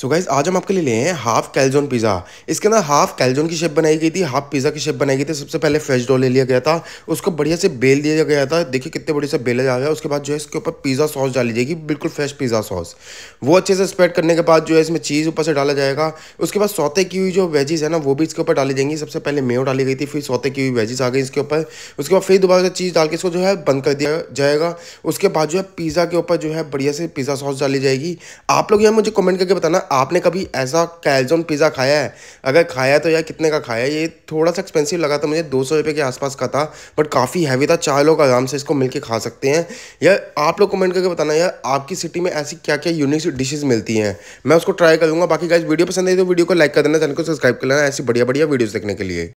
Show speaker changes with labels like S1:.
S1: सो so guys आज हम आपके लिए लिए हैं हाफ कैलजोन पिज़्ज़ा इसके अंदर हाफ कैलजोन की शेप बनाई गई थी हाफ पिज़्ज़ा की शेप बनाई गई थी सबसे पहले फ्रेश डो ले लिया गया था उसको बढ़िया से बेल दिया गया था देखिए कितने बढ़िया से बेला जा रहा है उसके बाद जो है इसके ऊपर पिज़्ज़ा सॉस डाली जाएगी बिल्कुल फ्रेश पिज़्ज़ा सॉस वो अच्छे से स्प्रेड करने के बाद जो है इसमें चीज़ ऊपर से डाला जाएगा उसके बाद सौते की हुई जो वेजीज है ना वो भी इसके ऊपर डाली जाएंगी सबसे पहले मेव डाली गई थी फिर सौते की हुई वेजीज आ गई इसके ऊपर उसके बाद फिर दोबारा से चीज़ डाल के इसको जो है बंद कर दिया जाएगा उसके बाद जो है पिज़्ज़ा के ऊपर जो है बढ़िया से पिज़्ज़ा सॉस डाली जाएगी आप लोग यहाँ मुझे कमेंट करके बताना आपने कभी ऐसा कैलजोन पिज़्ज़ा खाया है अगर खाया तो यार कितने का खाया ये थोड़ा सा एक्सपेंसिव लगा था मुझे दो सौ के आसपास का था बट काफ़ी हैवी था चार लोग आराम से इसको मिलकर खा सकते हैं यार आप लोग कमेंट करके बताना यार आपकी सिटी में ऐसी क्या क्या यूनिक डिशेज़ मिलती हैं मैं उसको ट्राई करूँगा बाकी गाइज वीडियो पसंद आई तो वीडियो को लाइक कर देना चैनल को सब्सक्राइब कर लेना ऐसी बढ़िया बढ़िया वीडियोज़ देखने के लिए